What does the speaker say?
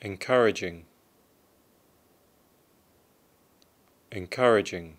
encouraging encouraging